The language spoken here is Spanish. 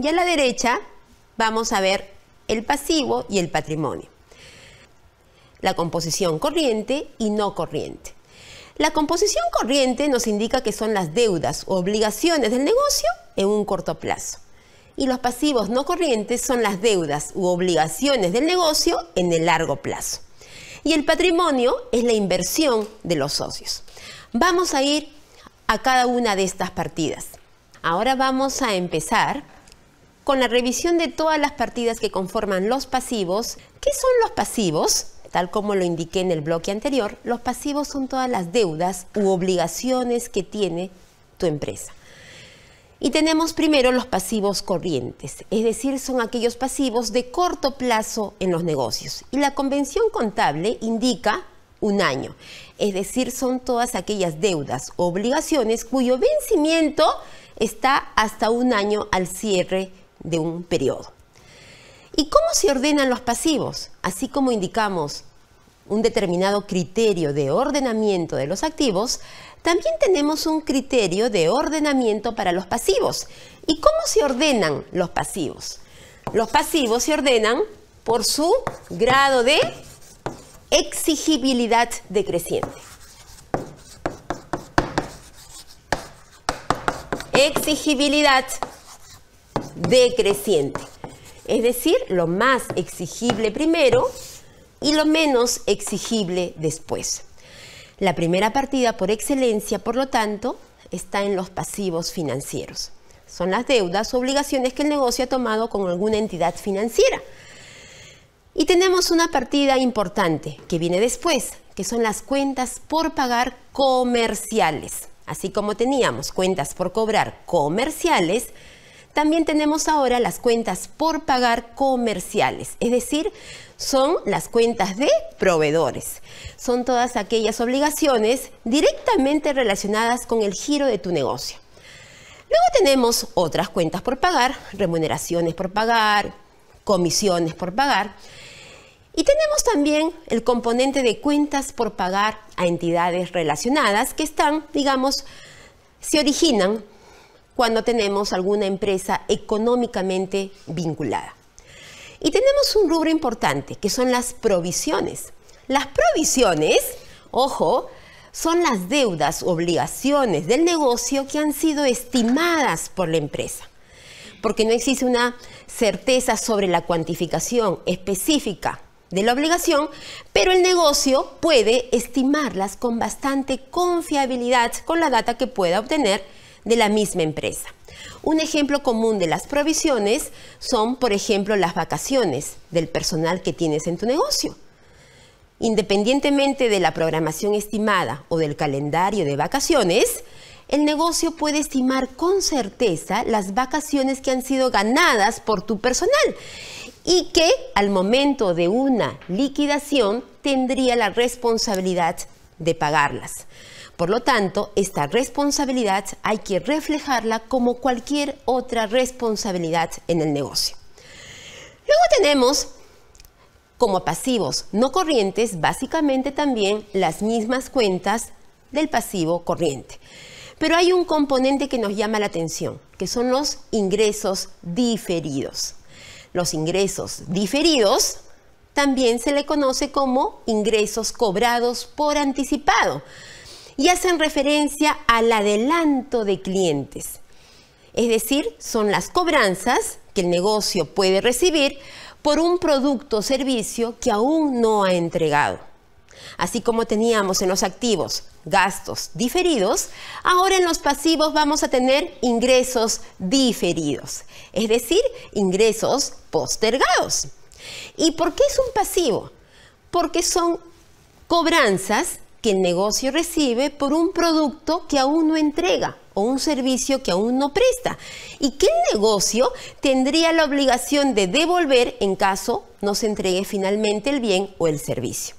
Y a la derecha vamos a ver el pasivo y el patrimonio. La composición corriente y no corriente. La composición corriente nos indica que son las deudas u obligaciones del negocio en un corto plazo. Y los pasivos no corrientes son las deudas u obligaciones del negocio en el largo plazo. Y el patrimonio es la inversión de los socios. Vamos a ir a cada una de estas partidas. Ahora vamos a empezar con la revisión de todas las partidas que conforman los pasivos. ¿Qué son los pasivos? Tal como lo indiqué en el bloque anterior, los pasivos son todas las deudas u obligaciones que tiene tu empresa. Y tenemos primero los pasivos corrientes, es decir, son aquellos pasivos de corto plazo en los negocios. Y la convención contable indica un año, es decir, son todas aquellas deudas o obligaciones cuyo vencimiento está hasta un año al cierre de un periodo. ¿Y cómo se ordenan los pasivos? Así como indicamos un determinado criterio de ordenamiento de los activos, también tenemos un criterio de ordenamiento para los pasivos. ¿Y cómo se ordenan los pasivos? Los pasivos se ordenan por su grado de exigibilidad decreciente. Exigibilidad decreciente. Es decir, lo más exigible primero y lo menos exigible después. La primera partida por excelencia, por lo tanto, está en los pasivos financieros. Son las deudas o obligaciones que el negocio ha tomado con alguna entidad financiera. Y tenemos una partida importante que viene después, que son las cuentas por pagar comerciales. Así como teníamos cuentas por cobrar comerciales, también tenemos ahora las cuentas por pagar comerciales, es decir, son las cuentas de proveedores. Son todas aquellas obligaciones directamente relacionadas con el giro de tu negocio. Luego tenemos otras cuentas por pagar, remuneraciones por pagar, comisiones por pagar. Y tenemos también el componente de cuentas por pagar a entidades relacionadas que están, digamos, se originan cuando tenemos alguna empresa económicamente vinculada. Y tenemos un rubro importante, que son las provisiones. Las provisiones, ojo, son las deudas, obligaciones del negocio que han sido estimadas por la empresa. Porque no existe una certeza sobre la cuantificación específica de la obligación, pero el negocio puede estimarlas con bastante confiabilidad con la data que pueda obtener de la misma empresa. Un ejemplo común de las provisiones son, por ejemplo, las vacaciones del personal que tienes en tu negocio. Independientemente de la programación estimada o del calendario de vacaciones, el negocio puede estimar con certeza las vacaciones que han sido ganadas por tu personal y que al momento de una liquidación tendría la responsabilidad de pagarlas. Por lo tanto, esta responsabilidad hay que reflejarla como cualquier otra responsabilidad en el negocio. Luego tenemos como pasivos no corrientes básicamente también las mismas cuentas del pasivo corriente. Pero hay un componente que nos llama la atención, que son los ingresos diferidos. Los ingresos diferidos también se le conoce como ingresos cobrados por anticipado y hacen referencia al adelanto de clientes. Es decir, son las cobranzas que el negocio puede recibir por un producto o servicio que aún no ha entregado. Así como teníamos en los activos gastos diferidos, ahora en los pasivos vamos a tener ingresos diferidos, es decir, ingresos postergados. ¿Y por qué es un pasivo? Porque son cobranzas que el negocio recibe por un producto que aún no entrega o un servicio que aún no presta y que el negocio tendría la obligación de devolver en caso no se entregue finalmente el bien o el servicio.